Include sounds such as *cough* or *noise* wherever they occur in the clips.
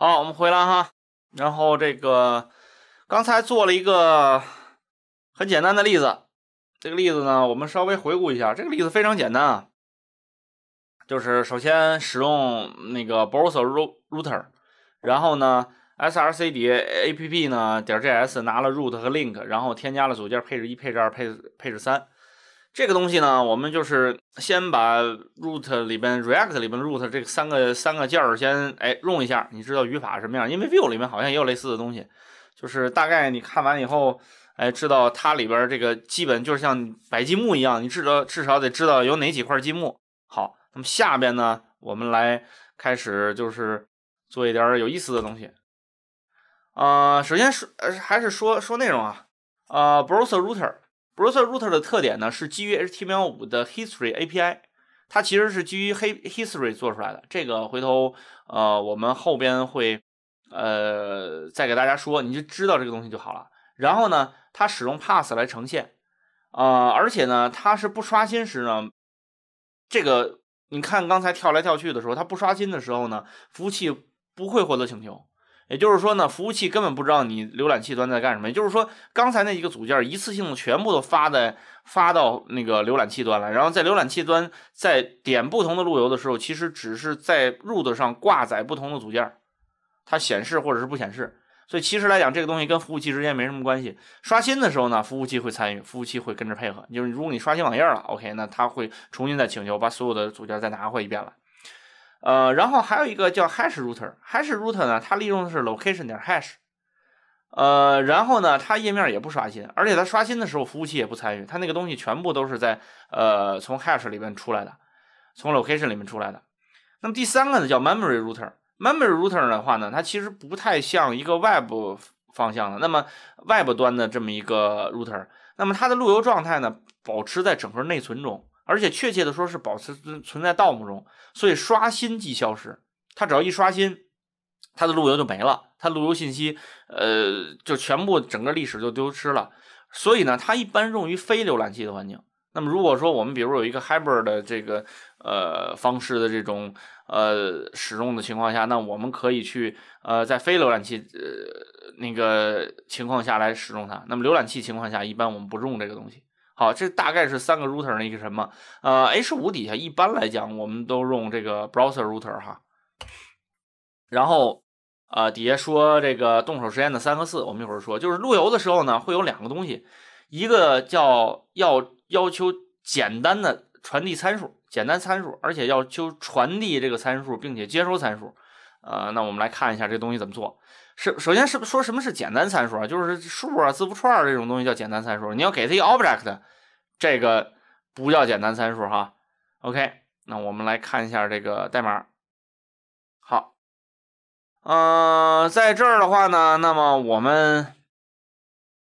好，我们回来哈。然后这个刚才做了一个很简单的例子，这个例子呢，我们稍微回顾一下。这个例子非常简单啊，就是首先使用那个 browser root，e r 然后呢，src 底 app 呢点 js 拿了 root 和 link，然后添加了组件配置一、配置二、配配置三。这个东西呢，我们就是先把 root 里边 react 里边 root 这三个三个件儿先哎用一下，你知道语法什么样？因为 view 里面好像也有类似的东西，就是大概你看完以后哎知道它里边这个基本就是像摆积木一样，你至少至少得知道有哪几块积木。好，那么下边呢，我们来开始就是做一点有意思的东西。啊，首先是还是说说内容啊，啊 browser router。Browser Router 的特点呢，是基于 h t m l 5的 History API，它其实是基于黑 History 做出来的。这个回头呃，我们后边会呃再给大家说，你就知道这个东西就好了。然后呢，它使用 Pass 来呈现，啊，而且呢，它是不刷新时呢，这个你看刚才跳来跳去的时候，它不刷新的时候呢，服务器不会获得请求。也就是说呢，服务器根本不知道你浏览器端在干什么。也就是说，刚才那几个组件儿一次性的全部都发在发到那个浏览器端了。然后在浏览器端在点不同的路由的时候，其实只是在 root 上挂载不同的组件儿，它显示或者是不显示。所以其实来讲，这个东西跟服务器之间没什么关系。刷新的时候呢，服务器会参与，服务器会跟着配合。就是如果你刷新网页了，OK，那它会重新再请求，把所有的组件再拿回一遍了。呃，然后还有一个叫 hash router，hash router 呢，它利用的是 location 点 hash，呃，然后呢，它页面也不刷新，而且它刷新的时候服务器也不参与，它那个东西全部都是在呃从 hash 里面出来的，从 location 里面出来的。那么第三个呢叫 memory router，memory router 的话呢，它其实不太像一个 web 方向的，那么 web 端的这么一个 router，那么它的路由状态呢保持在整个内存中。而且确切的说，是保持存在盗墓中，所以刷新即消失。它只要一刷新，它的路由就没了，它路由信息，呃，就全部整个历史就丢失了。所以呢，它一般用于非浏览器的环境。那么如果说我们比如有一个 hybrid 的这个呃方式的这种呃使用的情况下，那我们可以去呃在非浏览器呃那个情况下来使用它。那么浏览器情况下，一般我们不用这个东西。好，这大概是三个 router 那个什么，呃，H5 底下一般来讲，我们都用这个 browser router 哈。然后，呃，底下说这个动手实验的三和四，我们一会儿说。就是路由的时候呢，会有两个东西，一个叫要要求简单的传递参数，简单参数，而且要求传递这个参数，并且接收参数。呃，那我们来看一下这东西怎么做。是，首先是说什么是简单参数啊？就是数啊、字符串这种东西叫简单参数。你要给它一个 object，这个不叫简单参数哈。OK，那我们来看一下这个代码。好，呃，在这儿的话呢，那么我们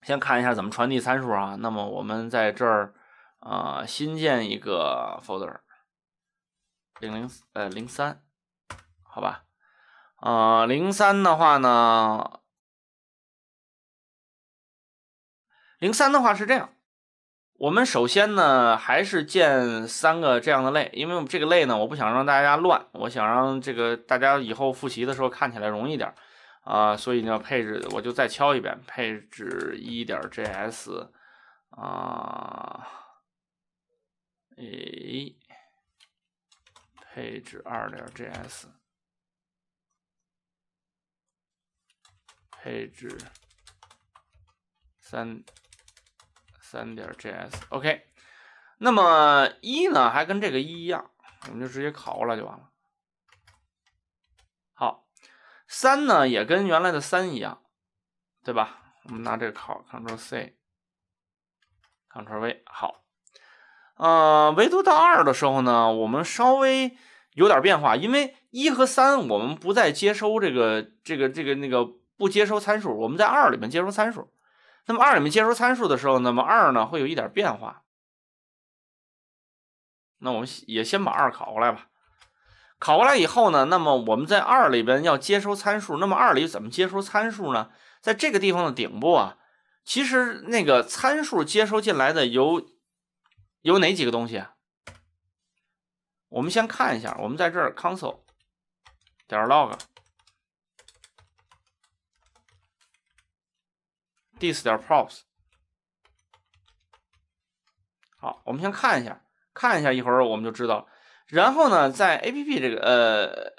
先看一下怎么传递参数啊。那么我们在这儿啊，新建一个 folder 零零呃零三，好吧？啊，零三的话呢，零三的话是这样，我们首先呢还是建三个这样的类，因为我们这个类呢，我不想让大家乱，我想让这个大家以后复习的时候看起来容易点啊，所以呢配置我就再敲一遍配置一点 js 啊，哎，配置二点 js。配置三三点 JS OK，那么一呢还跟这个一一样，我们就直接拷过来就完了。好，三呢也跟原来的三一样，对吧？我们拿这个拷 c t r l c c t r l V。好，呃，唯独到二的时候呢，我们稍微有点变化，因为一和三我们不再接收这个这个这个那个。不接收参数，我们在二里面接收参数。那么二里面接收参数的时候，那么二呢会有一点变化。那我们也先把二拷过来吧。拷过来以后呢，那么我们在二里边要接收参数，那么二里怎么接收参数呢？在这个地方的顶部啊，其实那个参数接收进来的有有哪几个东西？啊？我们先看一下，我们在这儿 console 点 log。d i s 点 props，好，我们先看一下，看一下，一会儿我们就知道了。然后呢，在 app 这个呃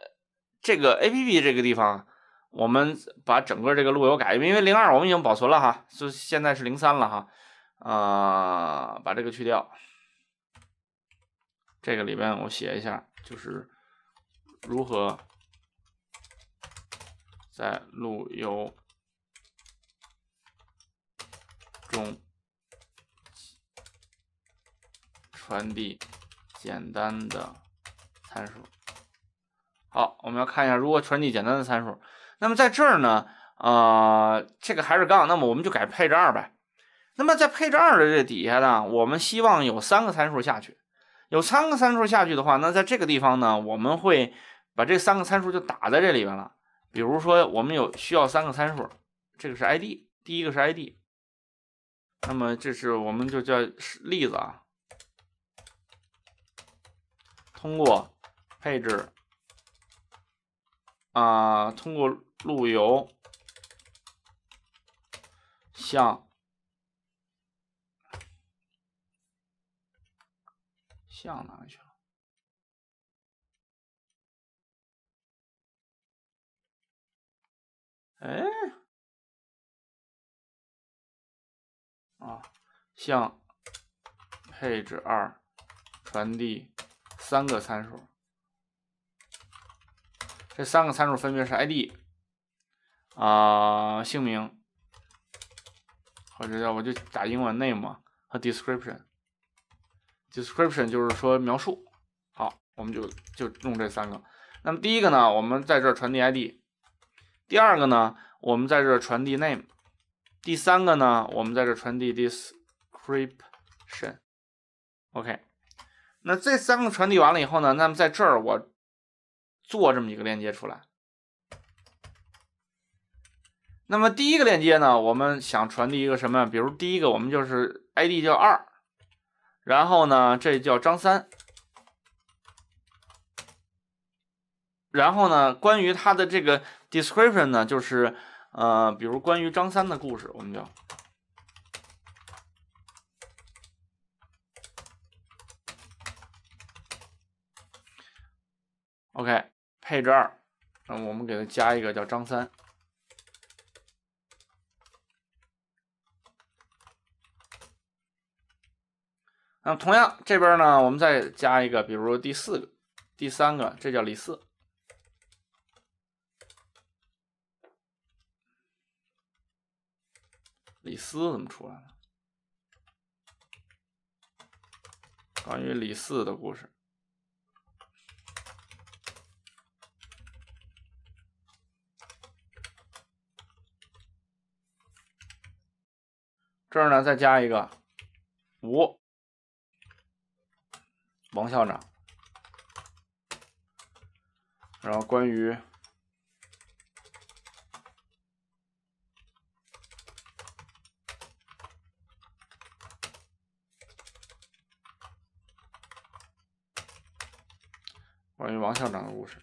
这个 app 这个地方，我们把整个这个路由改，因为零二我们已经保存了哈，就现在是零三了哈，啊，把这个去掉。这个里边我写一下，就是如何在路由。中传递简单的参数。好，我们要看一下如何传递简单的参数。那么在这儿呢，啊，这个还是杠，那么我们就改配置二呗。那么在配置二的这底下呢，我们希望有三个参数下去，有三个参数下去的话，那在这个地方呢，我们会把这三个参数就打在这里边了。比如说，我们有需要三个参数，这个是 ID，第一个是 ID。那么，这是我们就叫例子啊。通过配置啊，通过路由向向哪里去了？哎？啊，向 page 二传递三个参数，这三个参数分别是 ID 啊、姓名，或者要不就打英文 name 和 description，description 就是说描述。好，我们就就用这三个。那么第一个呢，我们在这传递 ID，第二个呢，我们在这传递 name。第三个呢，我们在这传递 description，OK。那这三个传递完了以后呢，那么在这儿我做这么一个链接出来。那么第一个链接呢，我们想传递一个什么？比如第一个我们就是 ID 叫二，然后呢这叫张三，然后呢关于他的这个 description 呢，就是。呃，比如关于张三的故事，我们就，OK，配置二，那我们给它加一个叫张三。那同样这边呢，我们再加一个，比如第四个、第三个，这叫李四。李斯怎么出来了？关于李四的故事。这儿呢，再加一个五，王校长。然后关于。关于王校长的故事。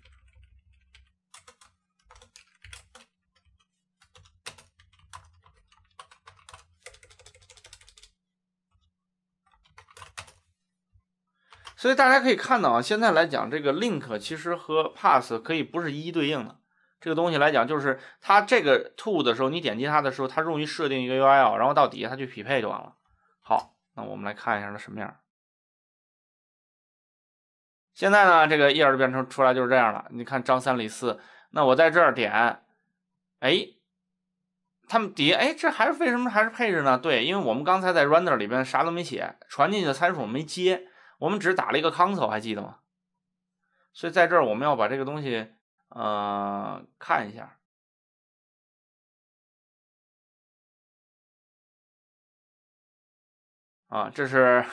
所以大家可以看到啊，现在来讲这个 link 其实和 pass 可以不是一一对应的。这个东西来讲，就是它这个 to 的时候，你点击它的时候，它用于设定一个 URL，然后到底下它去匹配就完了。好，那我们来看一下它什么样。现在呢，这个页儿就变成出来就是这样了。你看张三李四，那我在这儿点，哎，他们底下哎，这还是为什么还是配置呢？对，因为我们刚才在 render 里边啥都没写，传进去的参数没接，我们只打了一个 console，还记得吗？所以在这儿我们要把这个东西，呃，看一下。啊，这是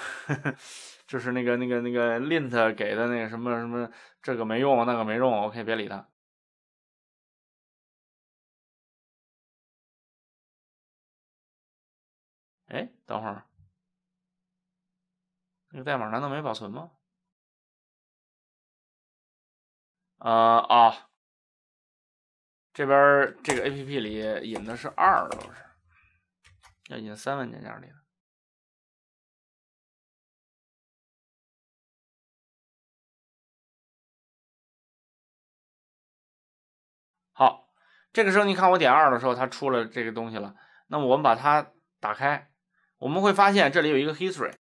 就 *laughs* 是那个那个那个 lint 给的那个什么什么，这个没用，那个没用，OK，别理他。哎，等会儿，那个代码难道没保存吗？啊啊，这边这个 APP 里引的是二，都是要引三万件件里的。好，这个时候你看我点二的时候，它出了这个东西了。那么我们把它打开，我们会发现这里有一个 history，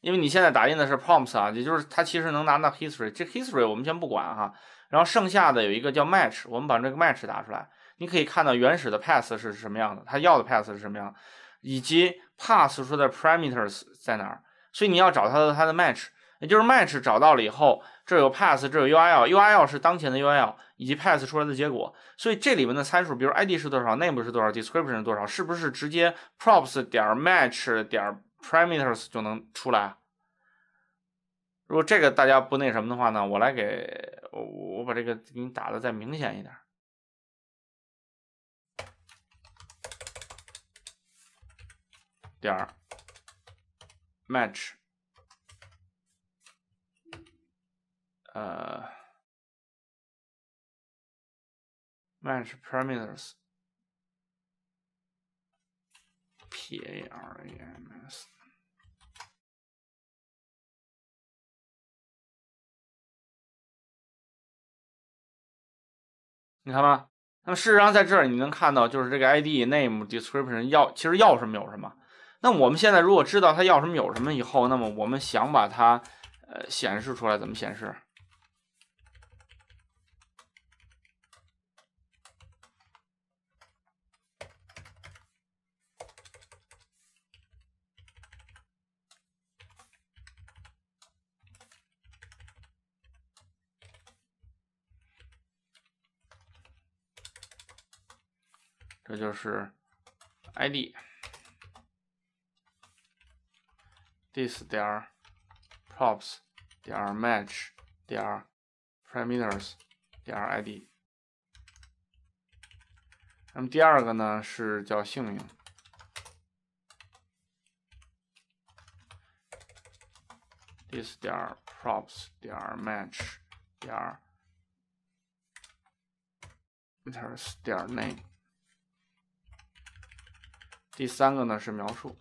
因为你现在打印的是 prompts 啊，也就是它其实能拿到 history。这 history 我们先不管哈，然后剩下的有一个叫 match，我们把这个 match 打出来，你可以看到原始的 path 是什么样的，它要的 path 是什么样以及 pass 出的 parameters 在哪儿。所以你要找它的它的 match。也就是 match 找到了以后，这有 pass，这有 URL，URL 是当前的 URL 以及 pass 出来的结果，所以这里面的参数，比如 ID 是多少，name 是多少，description 是多少，是不是直接 props 点 match 点 parameters 就能出来？如果这个大家不那什么的话呢，我来给我我把这个给你打的再明显一点，点 match。呃，match parameters，p a r a m s，你看吧。那么事实上，在这儿你能看到，就是这个 ID、name、description 要，其实要什么有什么。那我们现在如果知道它要什么有什么以后，那么我们想把它呃显示出来，怎么显示？这就是 id，this 点 props 点 match 点 parameters 点 id。那么第二个呢是叫姓名，this 点 props 点 match 点 m e t e r s 点 name。第三个呢是描述，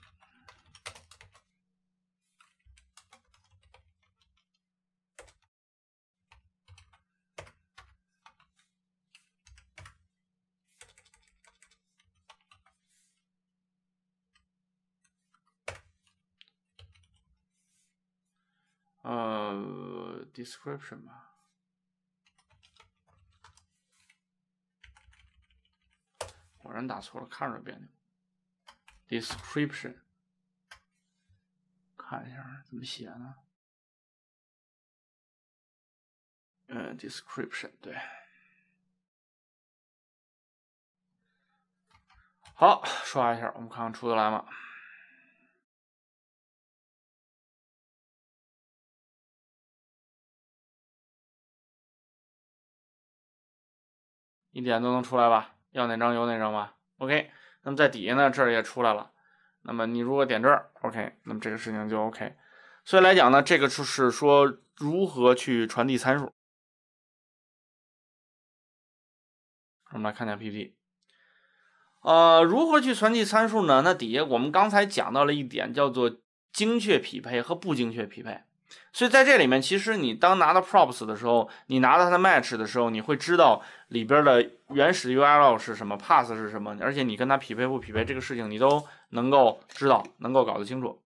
呃，description 吧。果然打错了，看着别扭。description，看一下怎么写呢？嗯 d e s c r i p t i o n 对。好，刷一下，我们看看出得来吗？一点都能出来吧？要哪张有哪张吧。OK。那么在底下呢，这儿也出来了。那么你如果点这儿，OK，那么这个事情就 OK。所以来讲呢，这个就是说如何去传递参数。我们来看一下 PPT。呃，如何去传递参数呢？那底下我们刚才讲到了一点，叫做精确匹配和不精确匹配。所以在这里面，其实你当拿到 props 的时候，你拿到它的 match 的时候，你会知道里边的原始 URL 是什么 p a s s 是什么，而且你跟它匹配不匹配这个事情，你都能够知道，能够搞得清楚。